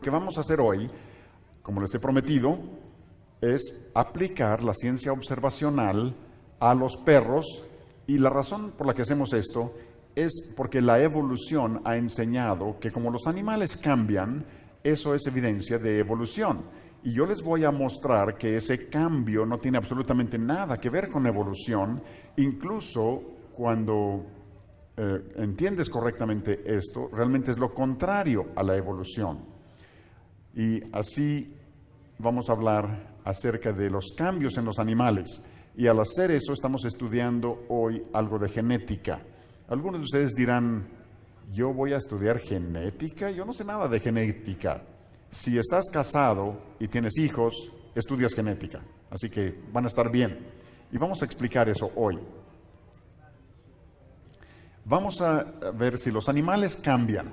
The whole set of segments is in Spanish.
que vamos a hacer hoy, como les he prometido, es aplicar la ciencia observacional a los perros y la razón por la que hacemos esto es porque la evolución ha enseñado que como los animales cambian, eso es evidencia de evolución. Y yo les voy a mostrar que ese cambio no tiene absolutamente nada que ver con evolución, incluso cuando eh, entiendes correctamente esto, realmente es lo contrario a la evolución. Y así vamos a hablar acerca de los cambios en los animales. Y al hacer eso estamos estudiando hoy algo de genética. Algunos de ustedes dirán, yo voy a estudiar genética, yo no sé nada de genética. Si estás casado y tienes hijos, estudias genética. Así que van a estar bien. Y vamos a explicar eso hoy. Vamos a ver si los animales cambian.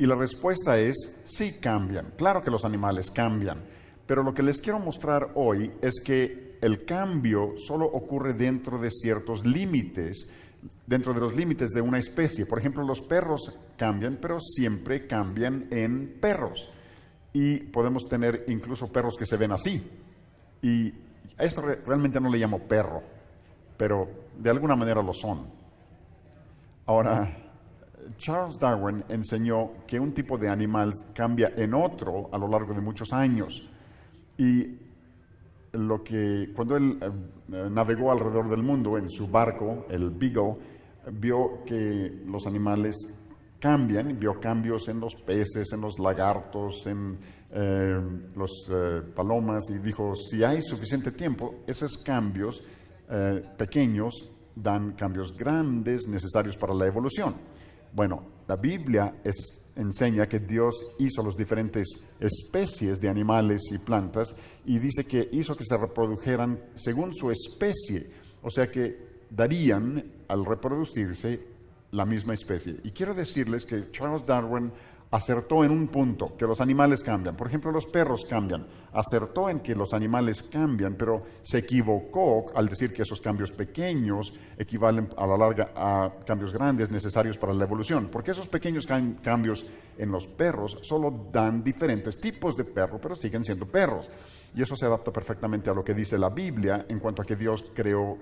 Y la respuesta es, sí cambian. Claro que los animales cambian, pero lo que les quiero mostrar hoy es que el cambio solo ocurre dentro de ciertos límites, dentro de los límites de una especie. Por ejemplo, los perros cambian, pero siempre cambian en perros. Y podemos tener incluso perros que se ven así. Y a esto realmente no le llamo perro, pero de alguna manera lo son. Ahora Charles Darwin enseñó que un tipo de animal cambia en otro a lo largo de muchos años. Y que cuando él eh, navegó alrededor del mundo en su barco, el Beagle, vio que los animales cambian, vio cambios en los peces, en los lagartos, en eh, los eh, palomas y dijo, si hay suficiente tiempo, esos cambios pequeños dan cambios grandes necesarios para la evolución. Bueno, la Biblia enseña que Dios hizo las diferentes especies de animales y plantas y dice que hizo que se reprodujeran según su especie, o sea que darían al reproducirse la misma especie. Y quiero decirles que Charles Darwin acertó en un punto, que los animales cambian. Por ejemplo, los perros cambian. Acertó en que los animales cambian, pero se equivocó al decir que esos cambios pequeños equivalen a la larga a cambios grandes necesarios para la evolución. Porque esos pequeños cambios en los perros solo dan diferentes tipos de perro, pero siguen siendo perros. Y eso se adapta perfectamente a lo que dice la Biblia en cuanto a que Dios creó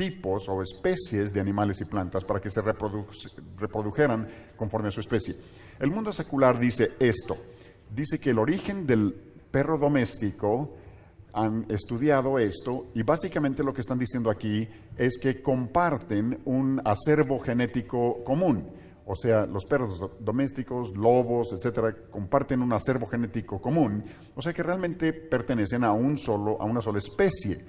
tipos o especies de animales y plantas para que se reprodujeran conforme a su especie. El mundo secular dice esto, dice que el origen del perro doméstico han estudiado esto y básicamente lo que están diciendo aquí es que comparten un acervo genético común. O sea, los perros domésticos, lobos, etcétera, comparten un acervo genético común. O sea que realmente pertenecen a un solo, a una sola especie.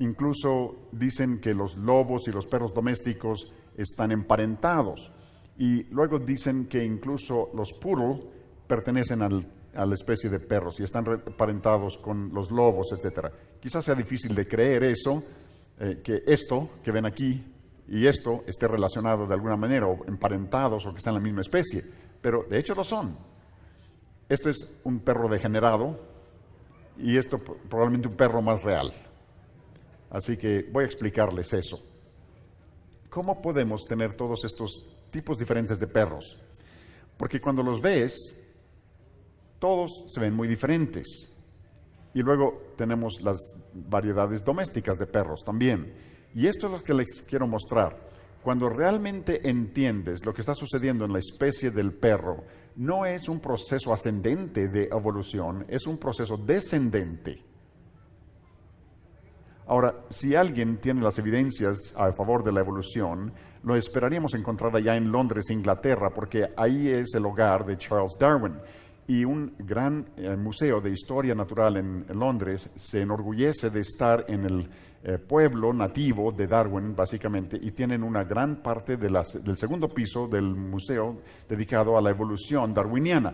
Incluso dicen que los lobos y los perros domésticos están emparentados. Y luego dicen que incluso los poodle pertenecen al, a la especie de perros y están emparentados con los lobos, etc. Quizás sea difícil de creer eso, eh, que esto que ven aquí y esto esté relacionado de alguna manera, o emparentados, o que en la misma especie. Pero de hecho lo son. Esto es un perro degenerado y esto probablemente un perro más real. Así que voy a explicarles eso. ¿Cómo podemos tener todos estos tipos diferentes de perros? Porque cuando los ves, todos se ven muy diferentes. Y luego tenemos las variedades domésticas de perros también. Y esto es lo que les quiero mostrar. Cuando realmente entiendes lo que está sucediendo en la especie del perro, no es un proceso ascendente de evolución, es un proceso descendente. Ahora, si alguien tiene las evidencias a favor de la evolución, lo esperaríamos encontrar allá en Londres, Inglaterra, porque ahí es el hogar de Charles Darwin. Y un gran eh, museo de historia natural en Londres se enorgullece de estar en el eh, pueblo nativo de Darwin, básicamente, y tienen una gran parte del segundo piso del museo dedicado a la evolución darwiniana.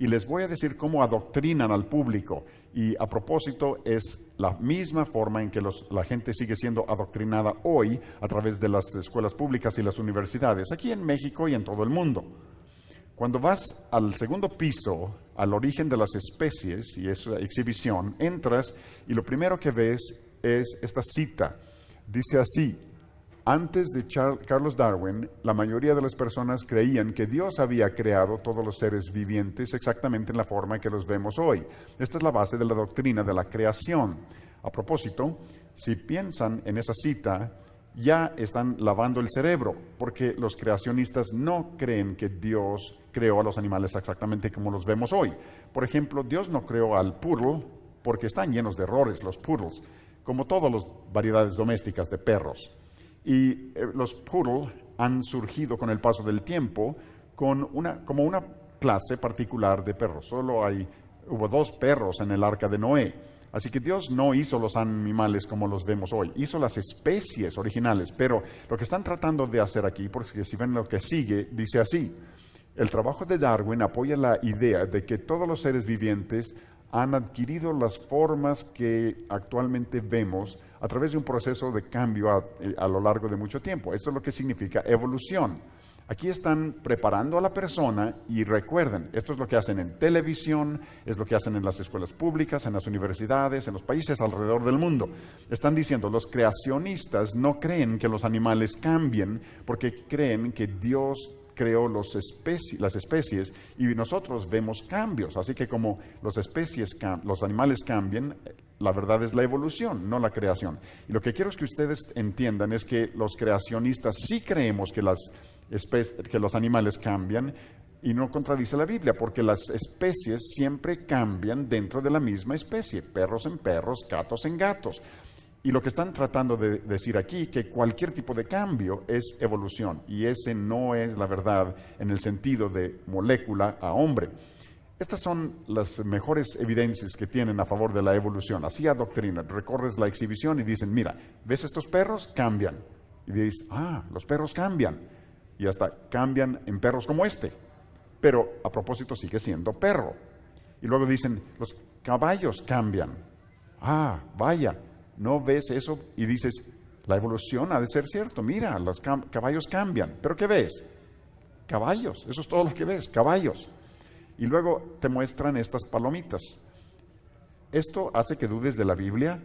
Y les voy a decir cómo adoctrinan al público. Y a propósito, es la misma forma en que la gente sigue siendo adoctrinada hoy a través de las escuelas públicas y las universidades, aquí en México y en todo el mundo. Cuando vas al segundo piso, al origen de las especies y esa exhibición, entras y lo primero que ves es esta cita. Dice así, antes de Carlos Darwin, la mayoría de las personas creían que Dios había creado todos los seres vivientes exactamente en la forma que los vemos hoy. Esta es la base de la doctrina de la creación. A propósito, si piensan en esa cita, ya están lavando el cerebro, porque los creacionistas no creen que Dios creó a los animales exactamente como los vemos hoy. Por ejemplo, Dios no creó al poodle porque están llenos de errores los poodles, como todas las variedades domésticas de perros. Y eh, los poodle han surgido con el paso del tiempo con una, como una clase particular de perros. Solo hay, hubo dos perros en el arca de Noé. Así que Dios no hizo los animales como los vemos hoy, hizo las especies originales, pero lo que están tratando de hacer aquí, porque si ven lo que sigue, dice así, el trabajo de Darwin apoya la idea de que todos los seres vivientes han adquirido las formas que actualmente vemos a través de un proceso de cambio eh, a, lo largo de mucho tiempo. Esto es lo que significa evolución. Aquí están preparando a la persona y recuerden, esto es lo que hacen en televisión, es lo que hacen en las escuelas públicas, en las universidades, en los países alrededor del mundo. Están diciendo, los creacionistas no creen que los animales cambien porque creen que Dios creó las especies y nosotros vemos cambios. Así que como los, especies los animales cambian, la verdad es la evolución, no la creación. Y lo que quiero es que ustedes entiendan es que los creacionistas sí creemos que, las que los animales cambian y no contradice la Biblia, porque las especies siempre cambian dentro de la misma especie, perros en perros, gatos en gatos. Y lo que están tratando de decir aquí, que cualquier tipo de cambio es evolución, y ese no es la verdad en el sentido de molécula a hombre. Estas son las mejores evidencias que tienen a favor de la evolución. Así doctrina, recorres la exhibición y dicen, mira, ¿ves estos perros? Cambian. Y dices, ah, los perros cambian. Y hasta cambian en perros como este. Pero a propósito sigue siendo perro. Y luego dicen, los caballos cambian. Ah, vaya, no ves eso y dices, la evolución ha de ser cierto. Mira, los caballos cambian. ¿Pero qué ves? Caballos, eso es todo lo que ves, caballos. Y luego te muestran estas palomitas. Esto hace que dudes de la Biblia.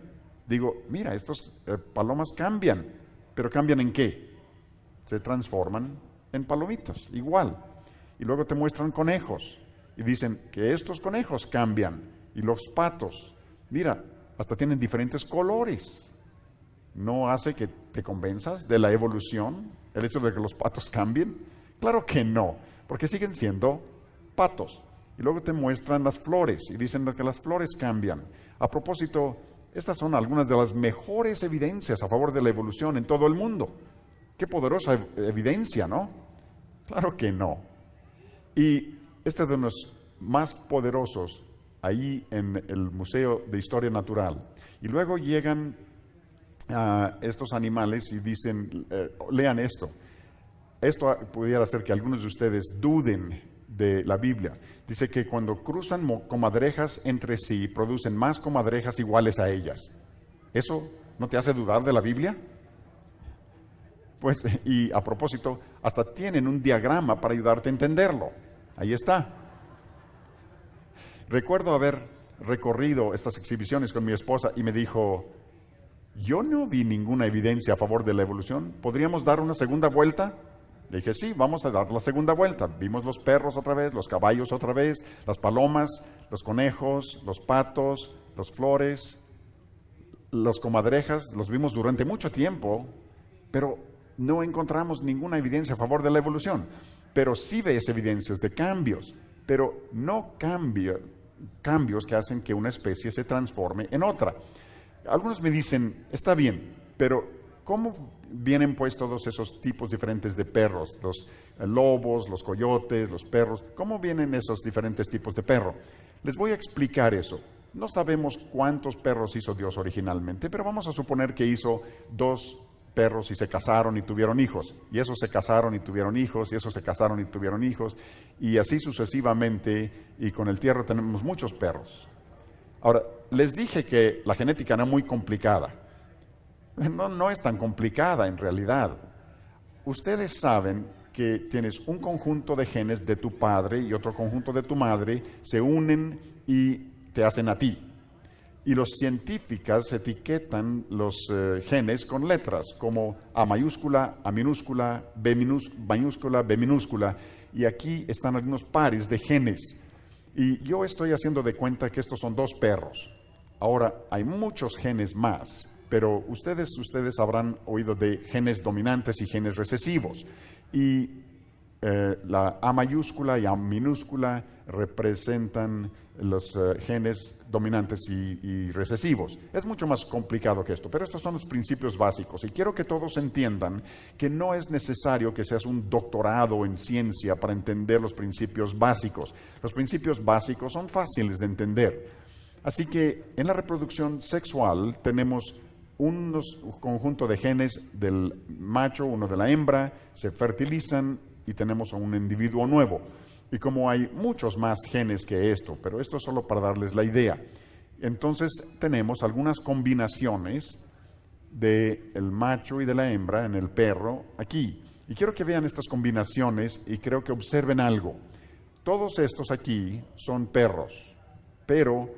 Digo, mira, estos eh, palomas cambian, pero cambian en qué? Se transforman en palomitas, igual. Y luego te muestran conejos y dicen que estos conejos cambian y los patos, mira, hasta tienen diferentes colores. ¿No hace que te convenzas de la evolución, el hecho de que los patos cambien? Claro que no, porque siguen siendo patos. Y luego te muestran las flores y dicen que las flores cambian. A propósito, estas son algunas de las mejores evidencias a favor de la evolución en todo el mundo. Qué poderosa evidencia, ¿no? Claro que no. Y este es de los más poderosos ahí en el Museo de Historia Natural. Y luego llegan estos animales y dicen, eh, lean esto. Esto pudiera hacer que algunos de ustedes duden de la Biblia. Dice que cuando cruzan comadrejas entre sí, producen más comadrejas iguales a ellas. ¿Eso no te hace dudar de la Biblia? Pues, y a propósito, hasta tienen un diagrama para ayudarte a entenderlo. Ahí está. Recuerdo haber recorrido estas exhibiciones con mi esposa y me dijo, yo no vi ninguna evidencia a favor de la evolución. ¿Podríamos dar una segunda vuelta? Le dije, sí, vamos a dar la segunda vuelta. Vimos los perros otra vez, los caballos otra vez, las palomas, los conejos, los patos, los flores, los comadrejas, los vimos durante mucho tiempo, pero no encontramos ninguna evidencia a favor de la evolución. Pero sí ves evidencias de cambios, pero no cambia, cambios que hacen que una especie se transforme en otra. Algunos me dicen, está bien, pero ¿cómo vienen pues todos esos tipos diferentes de perros, los eh, lobos, los coyotes, los perros. ¿Cómo vienen esos diferentes tipos de perro? Les voy a explicar eso. No sabemos cuántos perros hizo Dios originalmente, pero vamos a suponer que hizo dos perros y se casaron y tuvieron hijos, y esos se casaron y tuvieron hijos, y esos se casaron y tuvieron hijos, y así sucesivamente, y con el tierra tenemos muchos perros. Ahora, les dije que la genética era muy complicada, no, es tan complicada en realidad. Ustedes saben que tienes un conjunto de genes de tu padre y otro conjunto de tu madre, se unen y te hacen a ti. Y los científicos etiquetan los eh, genes con letras como A mayúscula, A minúscula, B mayúscula, B minúscula. Y aquí están algunos pares de genes. Y yo estoy haciendo de cuenta que estos son dos perros. Ahora, hay muchos genes más pero ustedes, ustedes habrán oído de genes dominantes y genes recesivos. Y eh, la A mayúscula y A minúscula representan los eh, genes dominantes y, y, recesivos. Es mucho más complicado que esto, pero estos son los principios básicos y quiero que todos entiendan que no es necesario que seas un doctorado en ciencia para entender los principios básicos. Los principios básicos son fáciles de entender. Así que en la reproducción sexual tenemos un conjunto de genes del macho, uno de la hembra, se fertilizan y tenemos a un individuo nuevo. Y como hay muchos más genes que esto, pero esto es solo para darles la idea. Entonces tenemos algunas combinaciones del el macho y de la hembra en el perro aquí. Y quiero que vean estas combinaciones y creo que observen algo. Todos estos aquí son perros, pero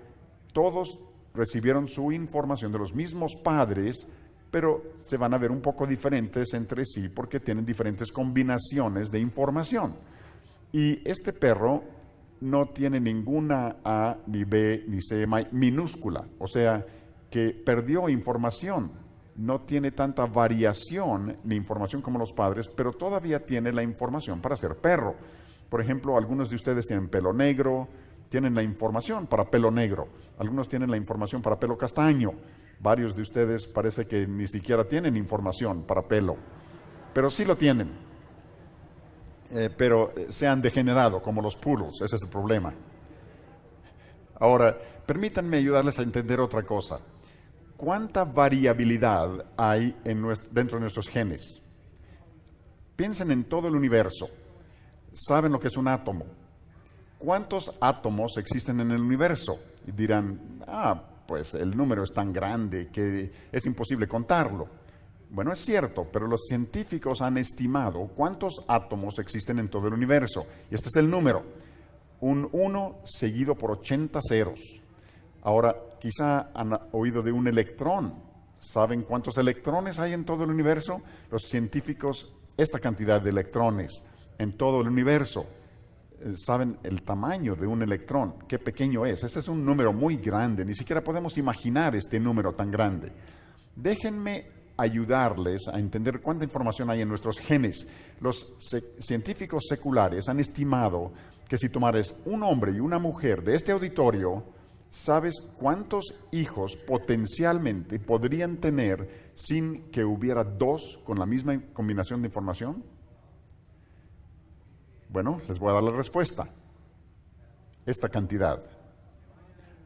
todos recibieron su información de los mismos padres, pero se van a ver un poco diferentes entre sí porque tienen diferentes combinaciones de información. Y este perro no tiene ninguna A, ni B, ni C minúscula, o sea, que perdió información, no tiene tanta variación ni información como los padres, pero todavía tiene la información para ser perro. Por ejemplo, algunos de ustedes tienen pelo negro, tienen la información para pelo negro, algunos tienen la información para pelo castaño, varios de ustedes parece que ni siquiera tienen información para pelo, pero sí lo tienen. Eh, pero eh, se han degenerado como los puros, ese es el problema. Ahora, permítanme ayudarles a entender otra cosa. ¿Cuánta variabilidad hay en dentro de nuestros genes? Piensen en todo el universo. Saben lo que es un átomo, ¿cuántos átomos existen en el universo? Y dirán, ah, pues el número es tan grande que es imposible contarlo. Bueno, es cierto, pero los científicos han estimado cuántos átomos existen en todo el universo. Y este es el número. Un 1 seguido por 80 ceros. Ahora, quizá han oído de un electrón. ¿Saben cuántos electrones hay en todo el universo? Los científicos, esta cantidad de electrones en todo el universo saben el tamaño de un electrón, qué pequeño es. Este es un número muy grande, ni siquiera podemos imaginar este número tan grande. Déjenme ayudarles a entender cuánta información hay en nuestros genes. Los científicos seculares han estimado que si tomares un hombre y una mujer de este auditorio, sabes cuántos hijos potencialmente podrían tener sin que hubiera dos con la misma combinación de información. Bueno, les voy a dar la respuesta. Esta cantidad.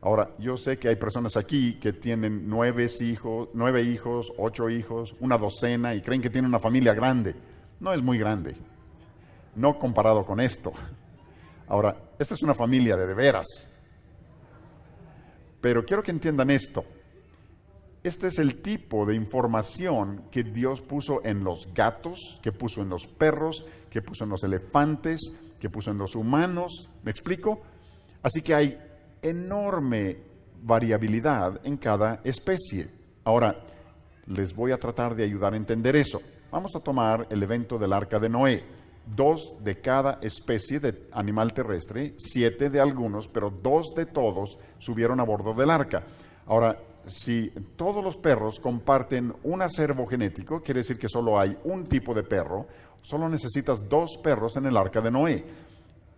Ahora, yo sé que hay personas aquí que tienen nueve hijos, nueve hijos, ocho hijos, una docena y creen que tienen una familia grande. No es muy grande, no comparado con esto. Ahora, esta es una familia de de veras. Pero quiero que entiendan esto. Este es el tipo de información que Dios puso en los gatos, que puso en los perros, que puso en los elefantes, que puso en los humanos. ¿Me explico? Así que hay enorme variabilidad en cada especie. Ahora, les voy a tratar de ayudar a entender eso. Vamos a tomar el evento del arca de Noé. Dos de cada especie de animal terrestre, siete de algunos, pero dos de todos subieron a bordo del arca. Ahora, si todos los perros comparten un acervo genético, quiere decir que solo hay un tipo de perro, solo necesitas dos perros en el arca de Noé.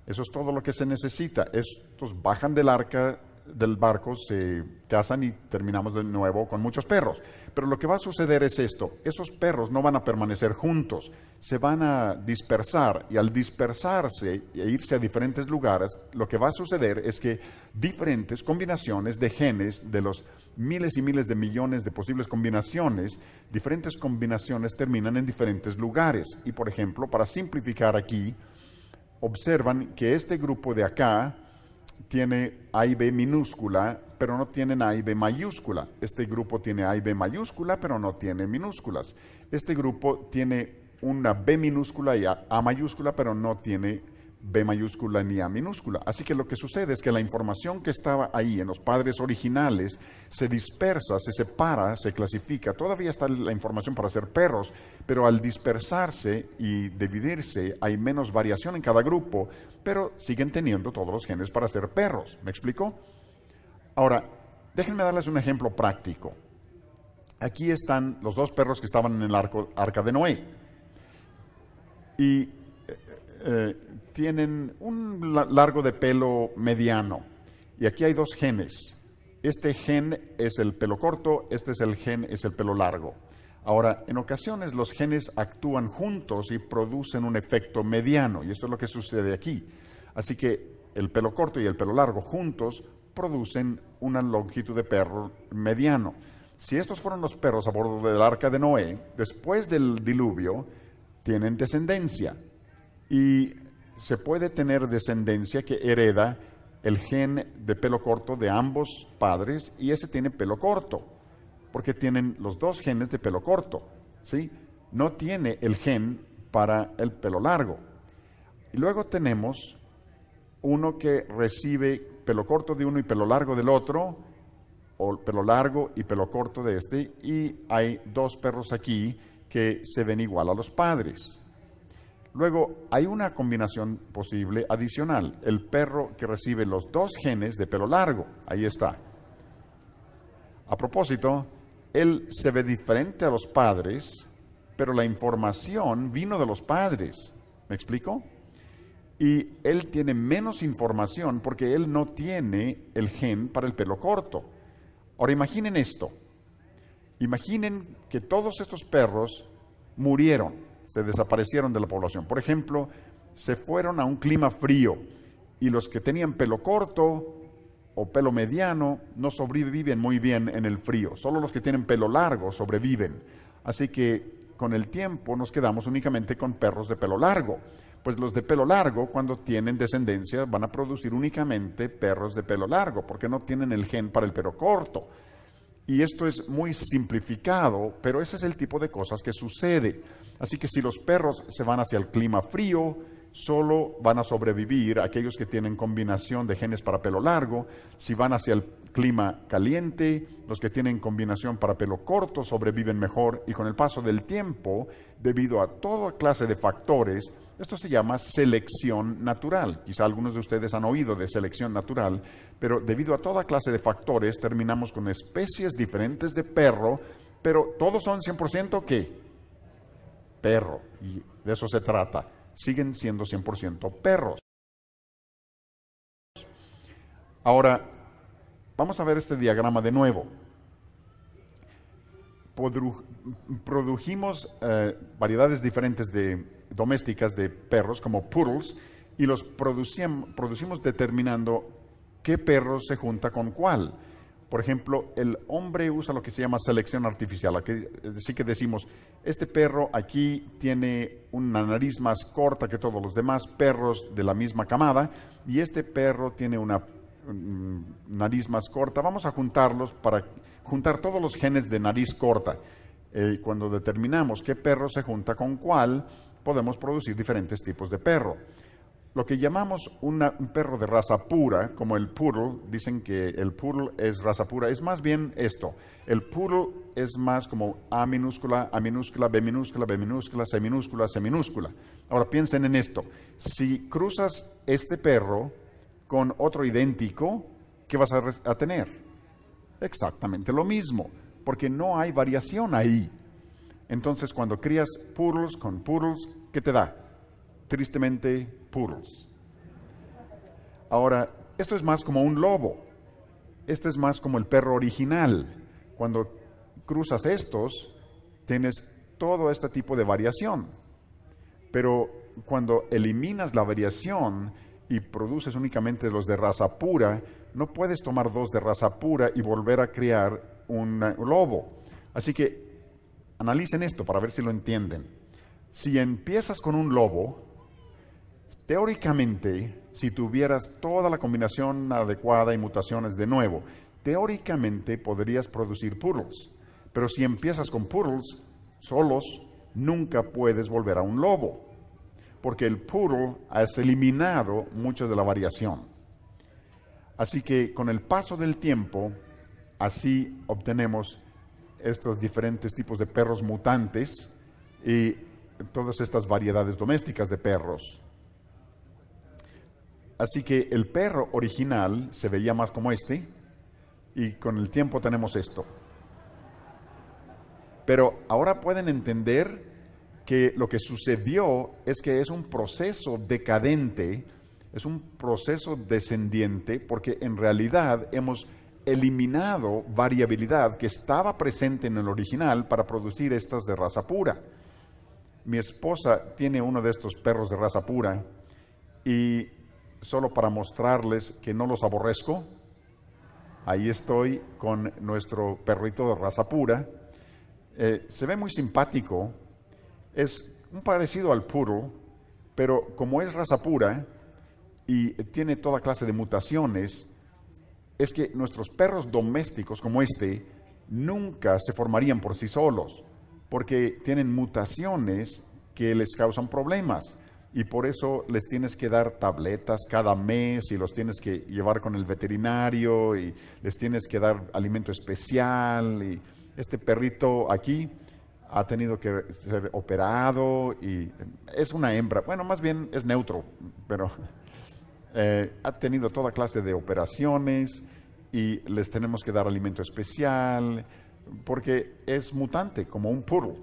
Eso es todo lo que se necesita. Estos bajan del arca del barco se casan y terminamos de nuevo con muchos perros. Pero lo que va a suceder es esto, esos perros no van a permanecer juntos, se van a dispersar y al dispersarse e irse a diferentes lugares, lo que va a suceder es que diferentes combinaciones de genes de los miles y miles de millones de posibles combinaciones, diferentes combinaciones terminan en diferentes lugares. Y por ejemplo, para simplificar aquí, observan que este grupo de acá, tiene A y B minúscula, pero no tienen A y B mayúscula. Este grupo tiene A y B mayúscula, pero no tiene minúsculas. Este grupo tiene una B minúscula y A, a mayúscula, pero no tiene B mayúscula ni A minúscula. Así que lo que sucede es que la información que estaba ahí en los padres originales se dispersa, se separa, se clasifica. Todavía está la información para ser perros, pero al dispersarse y dividirse hay menos variación en cada grupo, pero siguen teniendo todos los genes para ser perros. ¿Me explico? Ahora, déjenme darles un ejemplo práctico. Aquí están los dos perros que estaban en el arca de Noé. Y eh, eh, tienen un largo de pelo mediano. Y aquí hay dos genes. Este gen es el pelo corto, este es el gen es el pelo largo. Ahora, en ocasiones los genes actúan juntos y producen un efecto mediano, y esto es lo que sucede aquí. Así que el pelo corto y el pelo largo juntos producen una longitud de perro mediano. Si estos fueron los perros a bordo del arca de Noé, después del diluvio, tienen descendencia. Y se puede tener descendencia que hereda el gen de pelo corto de ambos padres y ese tiene pelo corto porque tienen los dos genes de pelo corto, ¿sí? No tiene el gen para el pelo largo. Y luego tenemos uno que recibe pelo corto de uno y pelo largo del otro, o pelo largo y pelo corto de este, y hay dos perros aquí que se ven igual a los padres. Luego hay una combinación posible adicional, el perro que recibe los dos genes de pelo largo, ahí está. A propósito, él se ve diferente a los padres, pero la información vino de los padres. ¿Me explico? Y él tiene menos información porque él no tiene el gen para el pelo corto. Ahora imaginen esto. Imaginen que todos estos perros murieron, se desaparecieron de la población. Por ejemplo, se fueron a un clima frío y los que tenían pelo corto o pelo mediano no sobreviven muy bien en el frío. Solo los que tienen pelo largo sobreviven. Así que con el tiempo nos quedamos únicamente con perros de pelo largo. Pues los de pelo largo, cuando tienen descendencia, van a producir únicamente perros de pelo largo, porque no tienen el gen para el pelo corto. Y esto es muy simplificado, pero ese es el tipo de cosas que sucede. Así que si los perros se van hacia el clima frío, solo van a sobrevivir aquellos que tienen combinación de genes para pelo largo, si van hacia el clima caliente, los que tienen combinación para pelo corto sobreviven mejor y con el paso del tiempo, debido a toda clase de factores, esto se llama selección natural. Quizá algunos de ustedes han oído de selección natural, pero debido a toda clase de factores terminamos con especies diferentes de perro, pero todos son 100% qué perro, y de eso se trata siguen siendo 100% perros. Ahora, vamos a ver este diagrama de nuevo. produjimos eh, variedades diferentes de domésticas de perros, como poodles, y los producimos determinando qué perro se junta con cuál. Por ejemplo, el hombre usa lo que se llama selección artificial. Así eh, que decimos, este perro aquí tiene una nariz más corta que todos los demás perros de la misma camada y este perro tiene una mm, nariz más corta. Vamos a juntarlos para juntar todos los genes de nariz corta. Eh, cuando determinamos qué perro se junta con cuál, podemos producir diferentes tipos de perro. Lo que llamamos un perro de raza pura, como el poodle, dicen que el poodle es raza pura, es más bien esto. El poodle es más como A minúscula, A minúscula, B minúscula, B minúscula, C minúscula, C minúscula. Ahora piensen en esto. Si cruzas este perro con otro idéntico, ¿qué vas a, tener? Exactamente lo mismo, porque no hay variación ahí. Entonces, cuando crías Poodles con Poodles, ¿qué te da? Tristemente, Poodles. Ahora, esto es más como un lobo. Este es más como el perro original. Cuando cruzas estos, tienes todo este tipo de variación. Pero cuando eliminas la variación y produces únicamente los de raza pura, no puedes tomar dos de raza pura y volver a crear un lobo. Así que analicen esto para ver si lo entienden. Si empiezas con un lobo, teóricamente, si tuvieras toda la combinación adecuada y mutaciones de nuevo, teóricamente podrías producir puros. Pero si empiezas con poodles solos, nunca puedes volver a un lobo, porque el poodle has eliminado mucha de la variación. Así que con el paso del tiempo, así obtenemos estos diferentes tipos de perros mutantes y todas estas variedades domésticas de perros. Así que el perro original se veía más como este y con el tiempo tenemos esto. Pero ahora pueden entender que lo que sucedió es que es un proceso decadente, es un proceso descendiente, porque en realidad hemos eliminado variabilidad que estaba presente en el original para producir estas de raza pura. Mi esposa tiene uno de estos perros de raza pura y solo para mostrarles que no los aborrezco, ahí estoy con nuestro perrito de raza pura eh, se ve muy simpático, es un parecido al puro, pero como es raza pura y tiene toda clase de mutaciones, es que nuestros perros domésticos como este nunca se formarían por sí solos, porque tienen mutaciones que les causan problemas. Y por eso les tienes que dar tabletas cada mes y los tienes que llevar con el veterinario y les tienes que dar alimento especial y este perrito aquí ha tenido que ser operado y es una hembra, bueno, más bien es neutro, pero eh, ha tenido toda clase de operaciones y les tenemos que dar alimento especial porque es mutante, como un puro.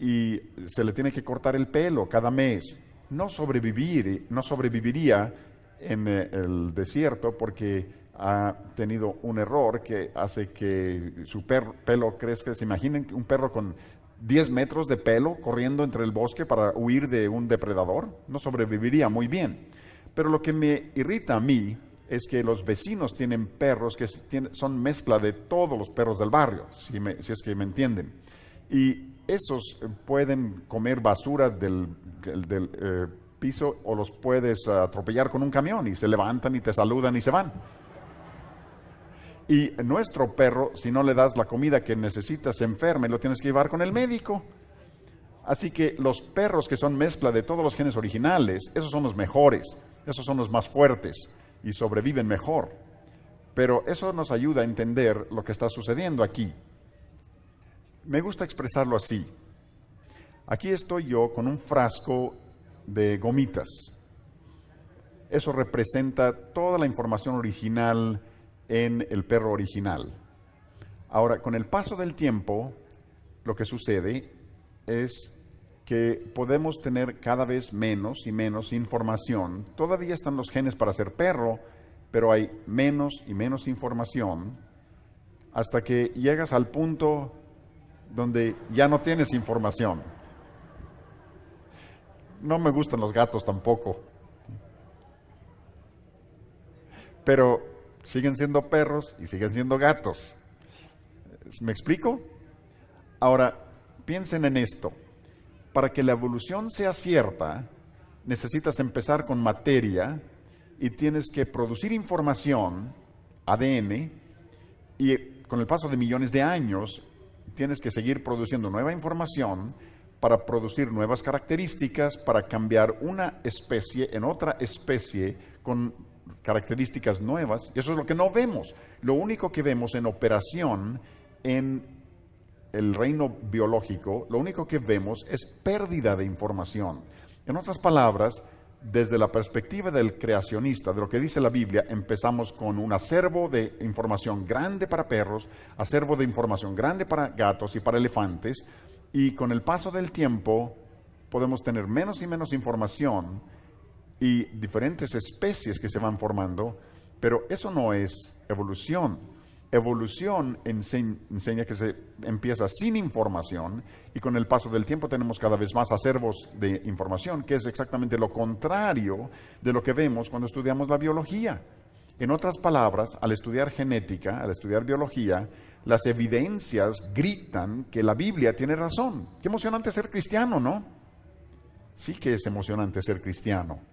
y se le tiene que cortar el pelo cada mes. No, sobrevivir, no sobreviviría en eh, el desierto porque ha tenido un error que hace que su pelo crezca. Se imaginen un perro con 10 metros de pelo corriendo entre el bosque para huir de un depredador. No sobreviviría muy bien. Pero lo que me irrita a mí es que los vecinos tienen perros que son mezcla de todos los perros del barrio, si, es que me entienden. Y esos eh, pueden comer basura del, eh, piso o los puedes atropellar con un camión y se levantan y te saludan y se van. Y nuestro perro, si no le das la comida que necesita, se enferma y lo tienes que llevar con el médico. Así que los perros que son mezcla de todos los genes originales, esos son los mejores, esos son los más fuertes y sobreviven mejor. Pero eso nos ayuda a entender lo que está sucediendo aquí. Me gusta expresarlo así. Aquí estoy yo con un frasco de gomitas. Eso representa toda la información original en el perro original. Ahora, con el paso del tiempo, lo que sucede es que podemos tener cada vez menos y menos información. Todavía están los genes para ser perro, pero hay menos y menos información hasta que llegas al punto donde ya no tienes información. No me gustan los gatos tampoco. Pero siguen siendo perros y siguen siendo gatos. ¿Me explico? Ahora, piensen en esto. Para que la evolución sea cierta, necesitas empezar con materia y tienes que producir información, ADN, y con el paso de millones de años tienes que seguir produciendo nueva información para producir nuevas características, para cambiar una especie en otra especie con características nuevas, y eso es lo que no vemos. Lo único que vemos en operación en el reino biológico, lo único que vemos es pérdida de información. En otras palabras, desde la perspectiva del creacionista, de lo que dice la Biblia, empezamos con un acervo de información grande para perros, acervo de información grande para gatos y para elefantes, y con el paso del tiempo podemos tener menos y menos información y diferentes especies que se van formando, pero eso no es evolución. Evolución enseña que se empieza sin información y con el paso del tiempo tenemos cada vez más acervos de información, que es exactamente lo contrario de lo que vemos cuando estudiamos la biología. En otras palabras, al estudiar genética, al estudiar biología, las evidencias gritan que la Biblia tiene razón. Qué emocionante ser cristiano, ¿no? Sí que es emocionante ser cristiano.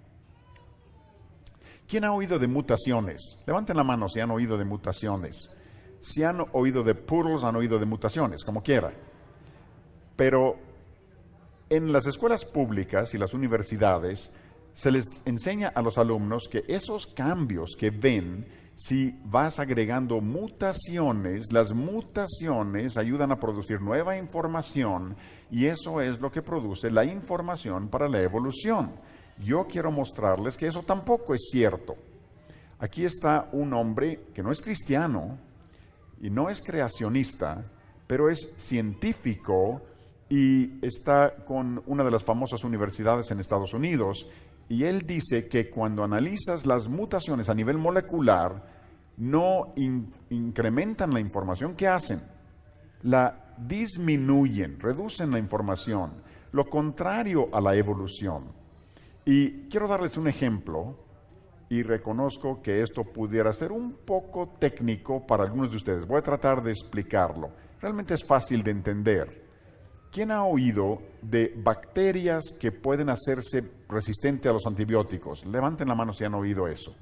¿Quién ha oído de mutaciones? Levanten la mano si han oído de mutaciones. Si han oído de puros, han oído de mutaciones, como quiera. Pero en las escuelas públicas y las universidades se les enseña a los alumnos que esos cambios que ven, si vas agregando mutaciones, las mutaciones ayudan a producir nueva información y eso es lo que produce la información para la evolución. Yo quiero mostrarles que eso tampoco es cierto. Aquí está un hombre que no es cristiano y no es creacionista, pero es científico y está con una de las famosas universidades en Estados Unidos. Y él dice que cuando analizas las mutaciones a nivel molecular, no incrementan la información. que hacen? La disminuyen, reducen la información. Lo contrario a la evolución. Y quiero darles un ejemplo y reconozco que esto pudiera ser un poco técnico para algunos de ustedes. Voy a tratar de explicarlo. Realmente es fácil de entender. ¿Quién ha oído de bacterias que pueden hacerse resistentes a los antibióticos? Levanten la mano si han oído eso.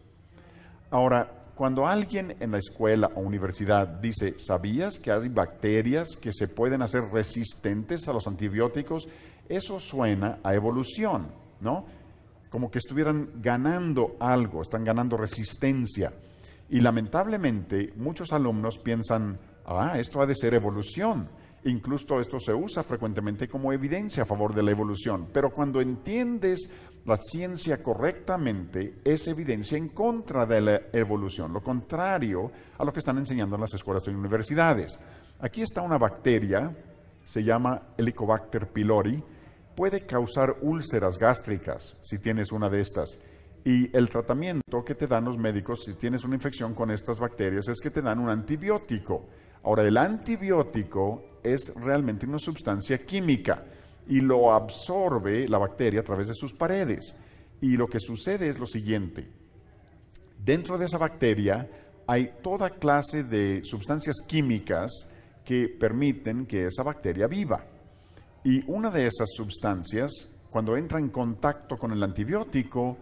Ahora, cuando alguien en la escuela o universidad dice, ¿sabías que hay bacterias que se pueden hacer resistentes a los antibióticos? Eso suena a evolución, ¿no? como que estuvieran ganando algo, están ganando resistencia. Y lamentablemente muchos alumnos piensan, ah, esto ha de ser evolución. Incluso esto se usa frecuentemente como evidencia a favor de la evolución. Pero cuando entiendes la ciencia correctamente, es evidencia en contra de la evolución, lo contrario a lo que están enseñando en las escuelas y universidades. Aquí está una bacteria, se llama Helicobacter pylori, puede causar úlceras gástricas si tienes una de estas. Y el tratamiento que te dan los médicos si tienes una infección con estas bacterias es que te dan un antibiótico. Ahora, el antibiótico es realmente una sustancia química y lo absorbe la bacteria a través de sus paredes. Y lo que sucede es lo siguiente. Dentro de esa bacteria hay toda clase de sustancias químicas que permiten que esa bacteria viva. Y una de esas sustancias, cuando entra en contacto con el antibiótico,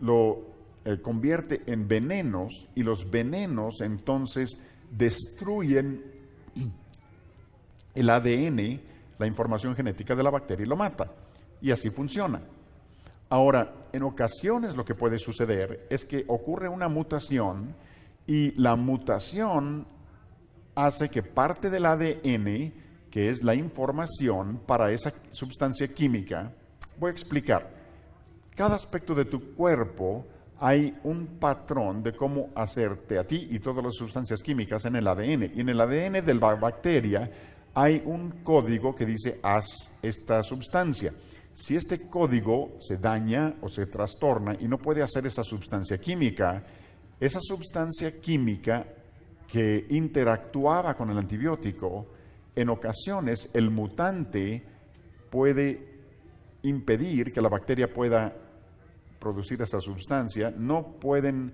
lo eh, convierte en venenos y los venenos entonces destruyen el ADN, la información genética de la bacteria y lo mata. Y así funciona. Ahora, en ocasiones lo que puede suceder es que ocurre una mutación y la mutación hace que parte del ADN que es la información para esa sustancia química. Voy a explicar. Cada aspecto de tu cuerpo hay un patrón de cómo hacerte a ti y todas las sustancias químicas en el ADN. Y en el ADN de la bacteria hay un código que dice haz esta sustancia. Si este código se daña o se trastorna y no puede hacer esa sustancia química, esa sustancia química que interactuaba con el antibiótico en ocasiones el mutante puede impedir que la bacteria pueda producir esa sustancia, no pueden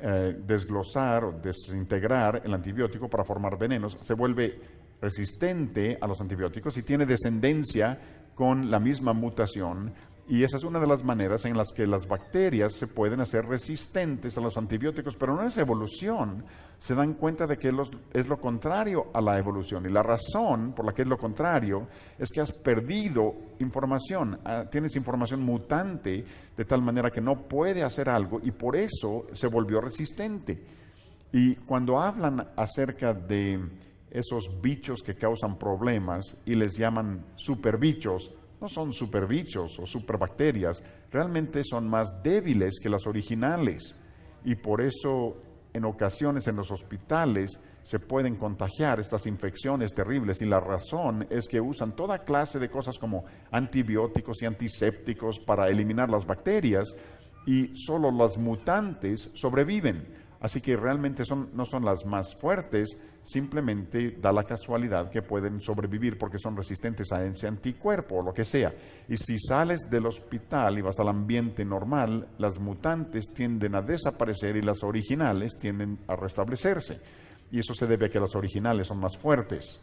eh, desglosar o desintegrar el antibiótico para formar venenos, se vuelve resistente a los antibióticos y tiene descendencia con la misma mutación y esa es una de las maneras en las que las bacterias se pueden hacer resistentes a los antibióticos, pero no es evolución. Se dan cuenta de que es lo contrario a la evolución. Y la razón por la que es lo contrario es que has perdido información, ah, tienes información mutante de tal manera que no puede hacer algo y por eso se volvió resistente. Y cuando hablan acerca de esos bichos que causan problemas y les llaman superbichos, no son bichos o superbacterias, realmente son más débiles que las originales y por eso en ocasiones en los hospitales se pueden contagiar estas infecciones terribles y la razón es que usan toda clase de cosas como antibióticos y antisépticos para eliminar las bacterias y solo las mutantes sobreviven. Así que realmente no son las más fuertes, simplemente da la casualidad que pueden sobrevivir porque son resistentes a ese anticuerpo o lo que sea. Y si sales del hospital y vas al ambiente normal, las mutantes tienden a desaparecer y las originales tienden a restablecerse. Y eso se debe a que las originales son más fuertes.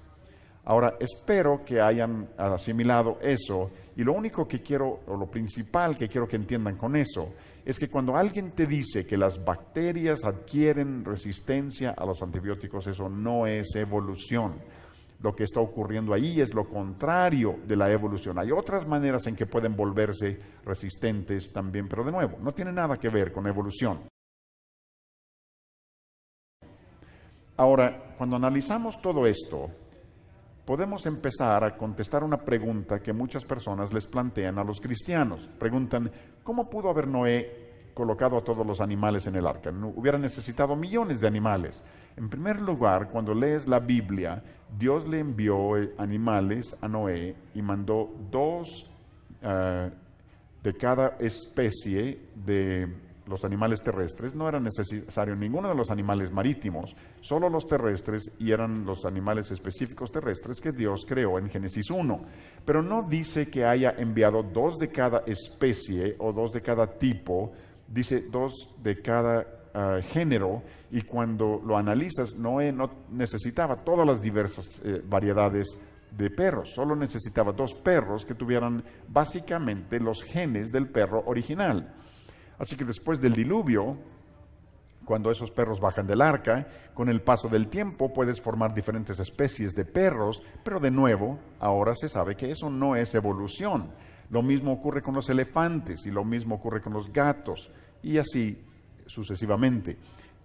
Ahora, espero que hayan asimilado eso y lo único que quiero, o lo principal que quiero que entiendan con eso, es que cuando alguien te dice que las bacterias adquieren resistencia a los antibióticos, eso no es evolución. Lo que está ocurriendo ahí es lo contrario de la evolución. Hay otras maneras en que pueden volverse resistentes también, pero de nuevo, no tiene nada que ver con evolución. Ahora, cuando analizamos todo esto, podemos empezar a contestar una pregunta que muchas personas les plantean a los cristianos. Preguntan, ¿cómo pudo haber Noé colocado a todos los animales en el arca? No, hubiera necesitado millones de animales. En primer lugar, cuando lees la Biblia, Dios le envió eh, animales a Noé y mandó dos ah, de cada especie de los animales terrestres, no eran necesario ninguno de los animales marítimos, solo los terrestres y eran los animales específicos terrestres que Dios creó en Génesis 1. Pero no dice que haya enviado dos de cada especie o dos de cada tipo, dice dos de cada ah, género y cuando lo analizas, Noé no necesitaba todas las diversas eh, variedades de perros, solo necesitaba dos perros que tuvieran básicamente los genes del perro original. Así que después del diluvio, cuando esos perros bajan del arca, con el paso del tiempo puedes formar diferentes especies de perros, pero de nuevo, ahora se sabe que eso no es evolución. Lo mismo ocurre con los elefantes y lo mismo ocurre con los gatos y así sucesivamente.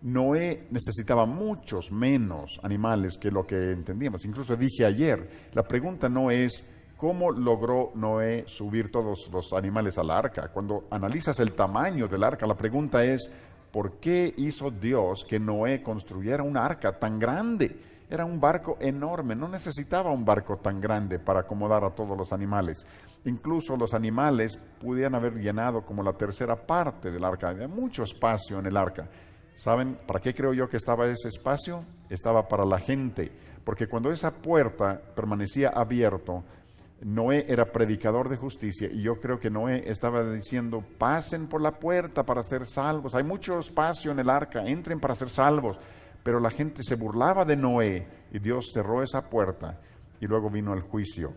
Noé necesitaba muchos menos animales que lo que entendíamos. Incluso dije ayer, la pregunta no es ¿Cómo logró Noé subir todos los animales al arca? Cuando analizas el tamaño del arca, la pregunta es, ¿por qué hizo Dios que Noé construyera un arca tan grande? Era un barco enorme, no necesitaba un barco tan grande para acomodar a todos los animales. Incluso los animales pudieran haber llenado como la tercera parte del arca. Había mucho espacio en el arca. ¿Saben para qué creo yo que estaba ese espacio? Estaba para la gente, porque cuando esa puerta permanecía abierta, Noé era predicador de justicia y yo creo que Noé estaba diciendo, pasen por la puerta para ser salvos. Hay mucho espacio en el arca, entren para ser salvos. Pero la gente se burlaba de Noé y Dios cerró esa puerta y luego vino el juicio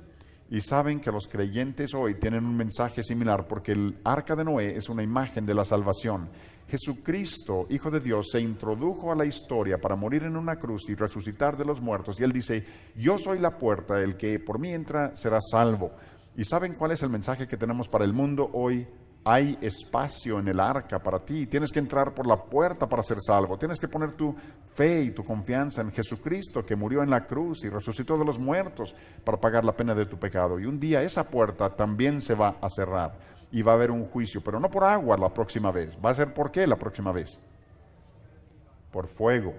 y saben que los creyentes hoy tienen un mensaje similar porque el arca de Noé es una imagen de la salvación. Jesucristo, Hijo de Dios, se introdujo a la historia para morir en una cruz y resucitar de los muertos. Y él dice, yo soy la puerta, el que por mí entra será salvo. ¿Y saben cuál es el mensaje que tenemos para el mundo hoy? hay espacio en el arca para ti. Tienes que entrar por la puerta para ser salvo. Tienes que poner tu fe y tu confianza en Jesucristo que murió en la cruz y resucitó de los muertos para pagar la pena de tu pecado. Y un día esa puerta también se va a cerrar y va a haber un juicio, pero no por agua la próxima vez. ¿Va a ser por qué la próxima vez? Por fuego.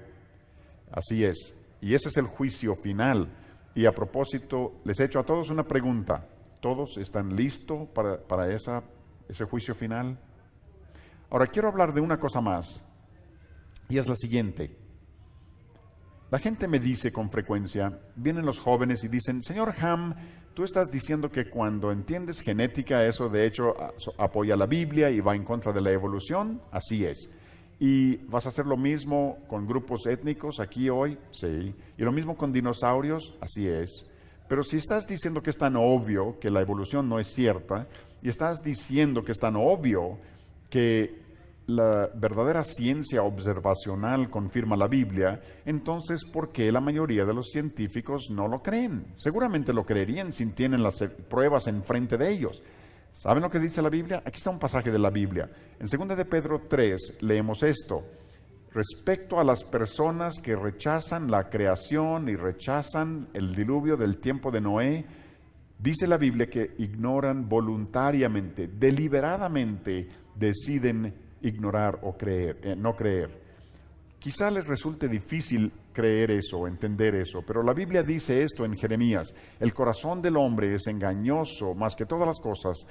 Así es. Y ese es el juicio final. Y a propósito, les he hecho a todos una pregunta. ¿Todos están listos para, para esa ese juicio final. Ahora quiero hablar de una cosa más y es la siguiente. La gente me dice con frecuencia, vienen los jóvenes y dicen, señor Ham, tú estás diciendo que cuando entiendes genética, eso de hecho ah, apoya la Biblia y va en contra de la evolución, así es. ¿Y vas a hacer lo mismo con grupos étnicos aquí hoy? Sí. ¿Y lo mismo con dinosaurios? Así es. Pero si estás diciendo que es tan obvio que la evolución no es cierta, y estás diciendo que es tan obvio que la verdadera ciencia observacional confirma la Biblia, entonces ¿por qué la mayoría de los científicos no lo creen? Seguramente lo creerían si tienen las e, pruebas enfrente de ellos. ¿Saben lo que dice la Biblia? Aquí está un pasaje de la Biblia. En 2 de Pedro 3 leemos esto. Respecto a las personas que rechazan la creación y rechazan el diluvio del tiempo de Noé, Dice la Biblia que ignoran voluntariamente, deliberadamente deciden ignorar o creer, eh, no creer. Quizá les resulte difícil creer eso, entender eso, pero la Biblia dice esto en Jeremías, el corazón del hombre es engañoso más que todas las cosas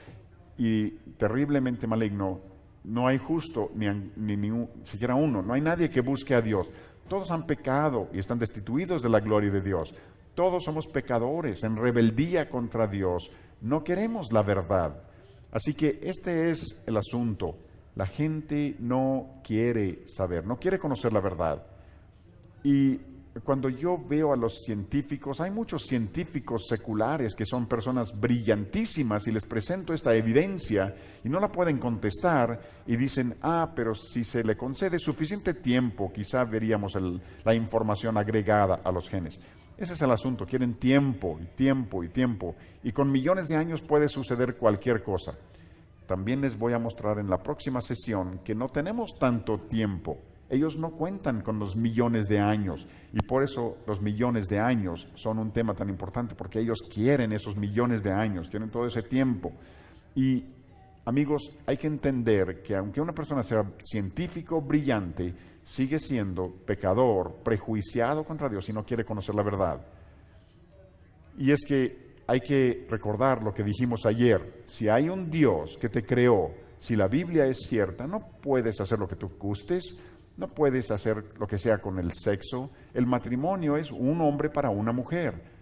y terriblemente maligno, no hay justo ni, ni, ni siquiera uno, no hay nadie que busque a Dios. Todos han pecado y están destituidos de la gloria de Dios. Todos somos pecadores en rebeldía contra Dios. No queremos la verdad. Así que este es el asunto. La gente no quiere saber, no quiere conocer la verdad. Y cuando yo veo a los científicos, hay muchos científicos seculares que son personas brillantísimas y les presento esta evidencia y no la pueden contestar y dicen, ah, pero si se le concede suficiente tiempo, quizá veríamos la información agregada a los genes. Ese es el asunto, quieren tiempo y tiempo y tiempo. Y con millones de años puede suceder cualquier cosa. También les voy a mostrar en la próxima sesión que no tenemos tanto tiempo. Ellos no cuentan con los millones de años y por eso los millones de años son un tema tan importante porque ellos quieren esos millones de años, quieren todo ese tiempo. Y amigos, hay que entender que aunque una persona sea científico brillante, sigue siendo pecador, prejuiciado contra Dios y no quiere conocer la verdad. Y es que hay que recordar lo que dijimos ayer. Si hay un Dios que te creó, si la Biblia es cierta, no puedes hacer lo que tú gustes, no puedes hacer lo que sea con el sexo. El matrimonio es un hombre para una mujer.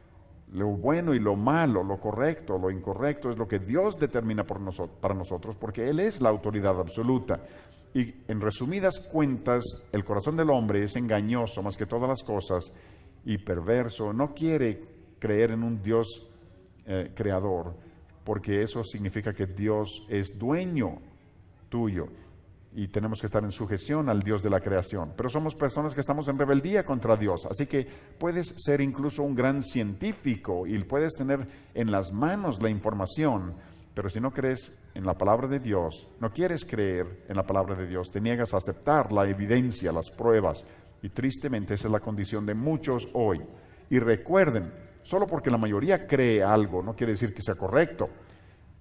Lo bueno y lo malo, lo correcto, lo incorrecto es lo que Dios determina por para nosotros porque Él es la autoridad absoluta. Y en resumidas cuentas, el corazón del hombre es engañoso más que todas las cosas y perverso. No quiere creer en un Dios eh, creador, porque eso significa que Dios es dueño tuyo y tenemos que estar en sujeción al Dios de la creación. Pero somos personas que estamos en rebeldía contra Dios. Así que puedes ser incluso un gran científico y puedes tener en las manos la información, pero si no crees en la palabra de Dios, no quieres creer en la palabra de Dios, te niegas a aceptar la evidencia, las pruebas. Y tristemente esa es la condición de muchos hoy. Y recuerden, solo porque la mayoría cree algo, no quiere decir que sea correcto.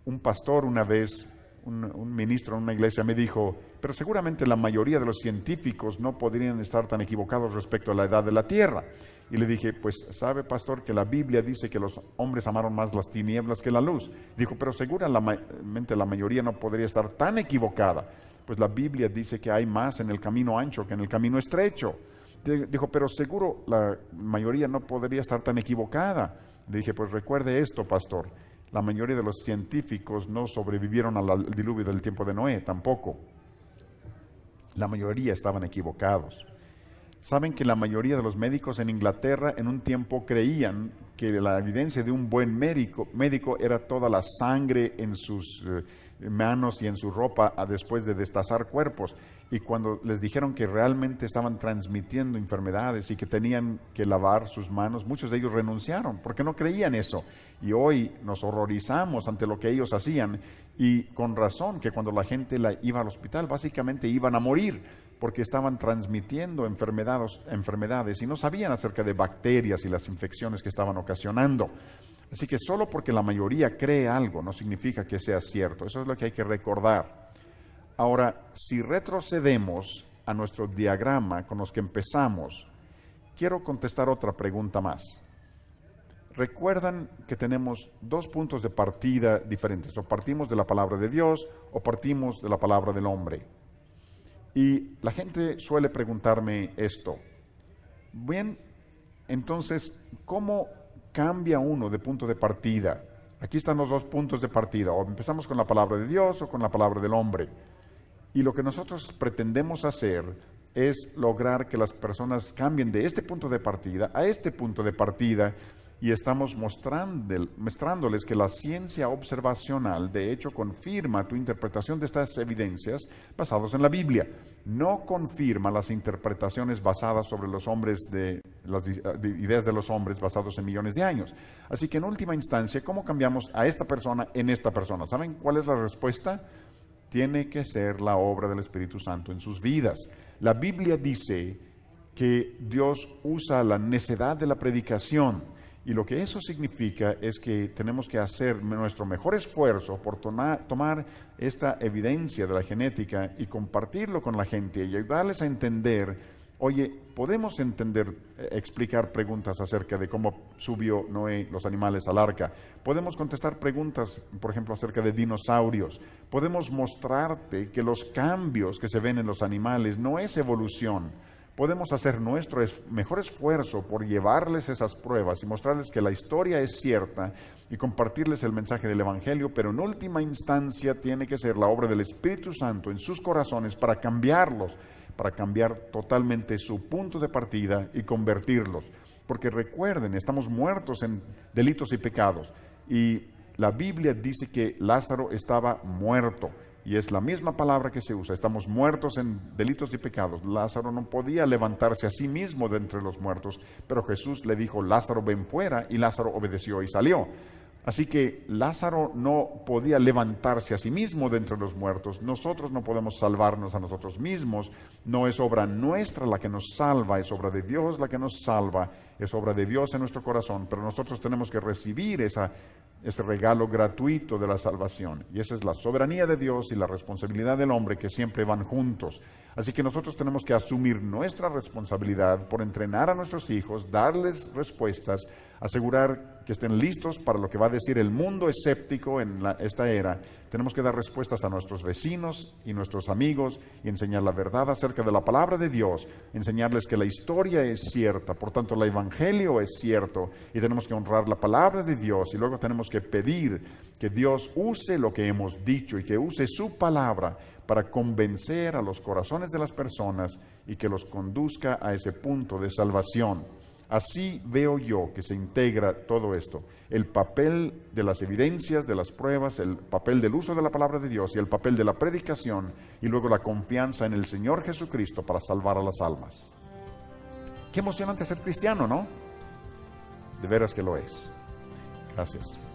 Un pastor una vez un, ministro en una iglesia me dijo, pero seguramente la mayoría de los científicos no podrían estar tan equivocados respecto a la edad de la Tierra. Y le dije, pues sabe pastor que la Biblia dice que los hombres amaron más las tinieblas que la luz. Dijo, pero seguramente la mayoría no podría estar tan equivocada, pues la Biblia dice que hay más en el camino ancho que en el camino estrecho. Dijo, pero seguro la mayoría no podría estar tan equivocada. Le dije, pues recuerde esto, pastor la mayoría de los científicos no sobrevivieron al diluvio del tiempo de Noé, tampoco. La mayoría estaban equivocados. Saben que la mayoría de los médicos en Inglaterra en un tiempo creían que la evidencia de un buen médico, médico era toda la sangre en sus eh, manos y en su ropa ah, después de destazar cuerpos y cuando les dijeron que realmente estaban transmitiendo enfermedades y que tenían que lavar sus manos, muchos de ellos renunciaron porque no creían eso. Y hoy nos horrorizamos ante lo que ellos hacían y con razón que cuando la gente la iba al hospital básicamente iban a morir porque estaban transmitiendo enfermedades, enfermedades y no sabían acerca de bacterias y las infecciones que estaban ocasionando. Así que solo porque la mayoría cree algo no significa que sea cierto. Eso es lo que hay que recordar. Ahora, si retrocedemos a nuestro diagrama con los que empezamos, quiero contestar otra pregunta más. Recuerdan que tenemos dos puntos de partida diferentes. O partimos de la palabra de Dios o partimos de la palabra del hombre. Y la gente suele preguntarme esto. Bien, entonces, ¿cómo cambia uno de punto de partida? Aquí están los dos puntos de partida. O empezamos con la palabra de Dios o con la palabra del hombre. Y lo que nosotros pretendemos hacer es lograr que las personas cambien de este punto de partida a este punto de partida y estamos mostrándoles que la ciencia observacional de hecho confirma tu interpretación de estas evidencias basadas en la Biblia. No confirma las interpretaciones basadas sobre los hombres de las ideas de los hombres basados en millones de años. Así que en última instancia, ¿cómo cambiamos a esta persona en esta persona? ¿Saben cuál es la respuesta? tiene que ser la obra del Espíritu Santo en sus vidas. La Biblia dice que Dios usa la necedad de la predicación y lo que eso significa es que tenemos que hacer nuestro mejor esfuerzo por tomar, tomar esta evidencia de la genética y compartirlo con la gente y ayudarles a entender Oye, podemos entender, eh, explicar preguntas acerca de cómo subió Noé los animales al arca. Podemos contestar preguntas, por ejemplo, acerca de dinosaurios. Podemos mostrarte que los cambios que se ven en los animales no es evolución. Podemos hacer nuestro mejor esfuerzo por llevarles esas pruebas y mostrarles que la historia es cierta y compartirles el mensaje del Evangelio, pero en última instancia tiene que ser la obra del Espíritu Santo en sus corazones para cambiarlos para cambiar totalmente su punto de partida y convertirlos. Porque recuerden, estamos muertos en delitos y pecados. Y la Biblia dice que Lázaro estaba muerto. Y es la misma palabra que se usa. Estamos muertos en delitos y pecados. Lázaro no podía levantarse a sí mismo de entre los muertos, pero Jesús le dijo, Lázaro ven fuera, y Lázaro obedeció y salió. Así que Lázaro no podía levantarse a sí mismo dentro de los muertos. Nosotros no podemos salvarnos a nosotros mismos. No es obra nuestra la que nos salva, es obra de Dios la que nos salva, es obra de Dios en nuestro corazón. Pero nosotros tenemos que recibir esa ese regalo gratuito de la salvación. Y esa es la soberanía de Dios y la responsabilidad del hombre que siempre van juntos. Así que nosotros tenemos que asumir nuestra responsabilidad por entrenar a nuestros hijos, darles respuestas, asegurar que estén listos para lo que va a decir el mundo escéptico en esta era tenemos que dar respuestas a nuestros vecinos y nuestros amigos y enseñar la verdad acerca de la palabra de Dios, enseñarles que la historia es cierta, por tanto el Evangelio es cierto y tenemos que honrar la palabra de Dios y luego tenemos que pedir que Dios use lo que hemos dicho y que use su palabra para convencer a los corazones de las personas y que los conduzca a ese punto de salvación. Así veo yo que se integra todo esto, el papel de las evidencias, de las pruebas, el papel del uso de la palabra de Dios y el papel de la predicación y luego la confianza en el Señor Jesucristo para salvar a las almas. Qué emocionante ser cristiano, ¿no? De veras que lo es. Gracias.